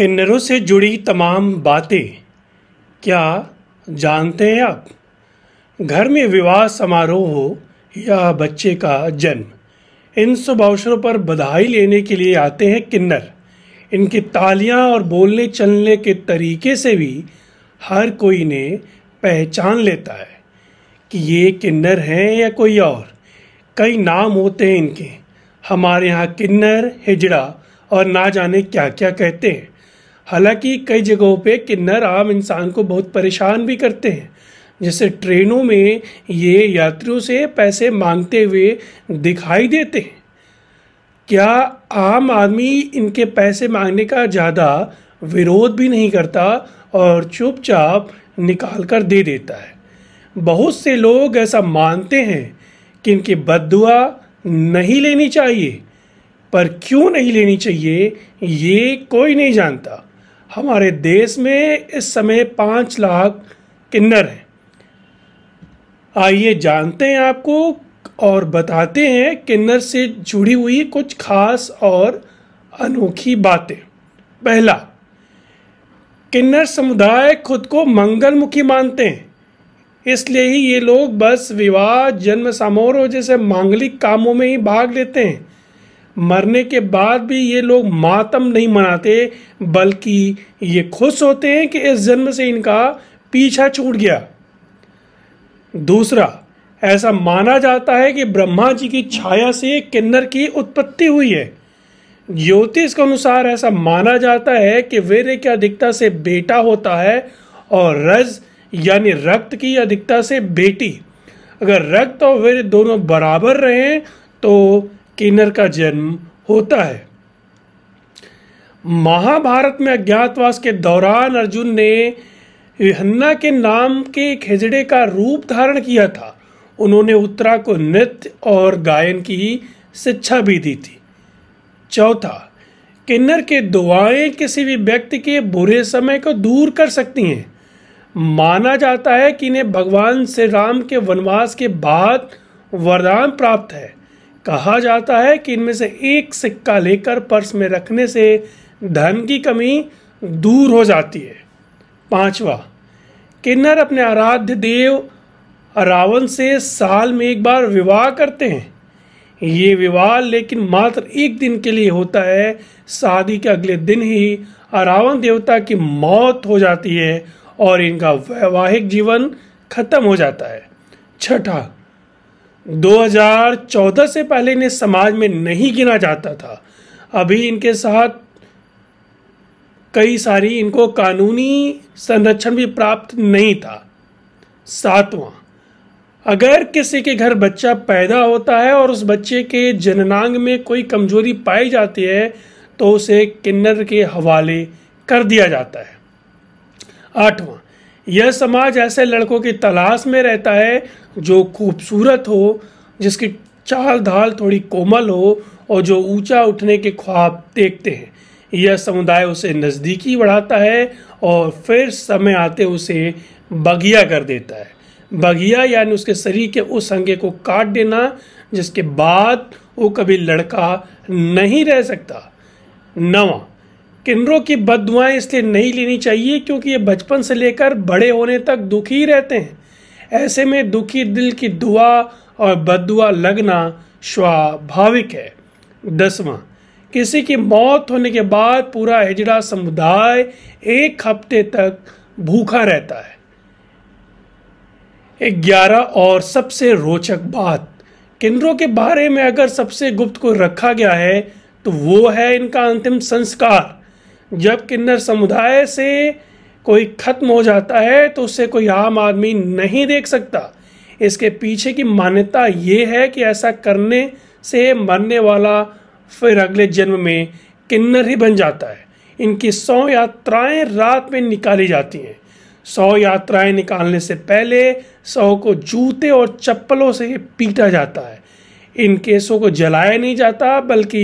किन्नरों से जुड़ी तमाम बातें क्या जानते हैं आप घर में विवाह समारोह हो या बच्चे का जन्म इन शुभ अवसरों पर बधाई लेने के लिए आते हैं किन्नर इनकी तालियां और बोलने चलने के तरीके से भी हर कोई ने पहचान लेता है कि ये किन्नर हैं या कोई और कई नाम होते हैं इनके हमारे यहाँ किन्नर हिजड़ा और ना जाने क्या क्या कहते हैं हालांकि कई जगहों पे किन्नर आम इंसान को बहुत परेशान भी करते हैं जैसे ट्रेनों में ये यात्रियों से पैसे मांगते हुए दिखाई देते हैं क्या आम आदमी इनके पैसे मांगने का ज़्यादा विरोध भी नहीं करता और चुपचाप निकाल कर दे देता है बहुत से लोग ऐसा मानते हैं कि इनकी बदुआ नहीं लेनी चाहिए पर क्यों नहीं लेनी चाहिए ये कोई नहीं जानता हमारे देश में इस समय पाँच लाख किन्नर हैं आइए जानते हैं आपको और बताते हैं किन्नर से जुड़ी हुई कुछ खास और अनोखी बातें पहला किन्नर समुदाय खुद को मंगलमुखी मानते हैं इसलिए ही ये लोग बस विवाह जन्म समारोह जैसे मांगलिक कामों में ही भाग लेते हैं मरने के बाद भी ये लोग मातम नहीं मनाते बल्कि ये खुश होते हैं कि इस जन्म से इनका पीछा छूट गया दूसरा ऐसा माना जाता है कि ब्रह्मा जी की छाया से किन्नर की उत्पत्ति हुई है ज्योतिष के अनुसार ऐसा माना जाता है कि वेरे की अधिकता से बेटा होता है और रज यानी रक्त की अधिकता से बेटी अगर रक्त और वेरे दोनों बराबर रहें तो किन्नर का जन्म होता है महाभारत में अज्ञातवास के दौरान अर्जुन ने हन्ना के नाम के एक हिजड़े का रूप धारण किया था उन्होंने उत्तरा को नृत्य और गायन की शिक्षा भी दी थी चौथा किन्नर के दुआएं किसी भी व्यक्ति के बुरे समय को दूर कर सकती हैं माना जाता है कि इन्हें भगवान श्री राम के वनवास के बाद वरदान प्राप्त है कहा जाता है कि इनमें से एक सिक्का लेकर पर्स में रखने से धन की कमी दूर हो जाती है पांचवा किन्नर अपने आराध्य देव रावण से साल में एक बार विवाह करते हैं ये विवाह लेकिन मात्र एक दिन के लिए होता है शादी के अगले दिन ही रावण देवता की मौत हो जाती है और इनका वैवाहिक जीवन खत्म हो जाता है छठा 2014 से पहले इन्हें समाज में नहीं गिना जाता था अभी इनके साथ कई सारी इनको कानूनी संरक्षण भी प्राप्त नहीं था सातवां अगर किसी के घर बच्चा पैदा होता है और उस बच्चे के जननांग में कोई कमजोरी पाई जाती है तो उसे किन्नर के हवाले कर दिया जाता है आठवां यह समाज ऐसे लड़कों की तलाश में रहता है जो खूबसूरत हो जिसकी चाल ढाल थोड़ी कोमल हो और जो ऊंचा उठने के ख्वाब देखते हैं यह समुदाय उसे नज़दीकी बढ़ाता है और फिर समय आते उसे बगिया कर देता है बगिया यानी उसके शरीर के उस अंगे को काट देना जिसके बाद वो कभी लड़का नहीं रह सकता नवा किन्नरों की बद इसलिए नहीं लेनी चाहिए क्योंकि ये बचपन से लेकर बड़े होने तक दुखी रहते हैं ऐसे में दुखी दिल की दुआ और बदुआ लगना स्वाभाविक है दसवां किसी की मौत होने के बाद पूरा हिजड़ा समुदाय एक हफ्ते तक भूखा रहता है ग्यारह और सबसे रोचक बात किन्नरों के बारे में अगर सबसे गुप्त को रखा गया है तो वो है इनका अंतिम संस्कार जब किन्नर समुदाय से कोई ख़त्म हो जाता है तो उसे कोई आम आदमी नहीं देख सकता इसके पीछे की मान्यता ये है कि ऐसा करने से मरने वाला फिर अगले जन्म में किन्नर ही बन जाता है इनकी सौ यात्राएं रात में निकाली जाती हैं सौ यात्राएं निकालने से पहले सौ को जूते और चप्पलों से पीटा जाता है इन केसों को जलाया नहीं जाता बल्कि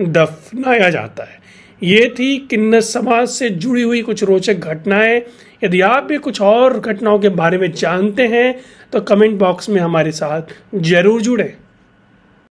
दफनाया जाता है ये थी किन्नर समाज से जुड़ी हुई कुछ रोचक घटनाएं यदि आप भी कुछ और घटनाओं के बारे में जानते हैं तो कमेंट बॉक्स में हमारे साथ ज़रूर जुड़ें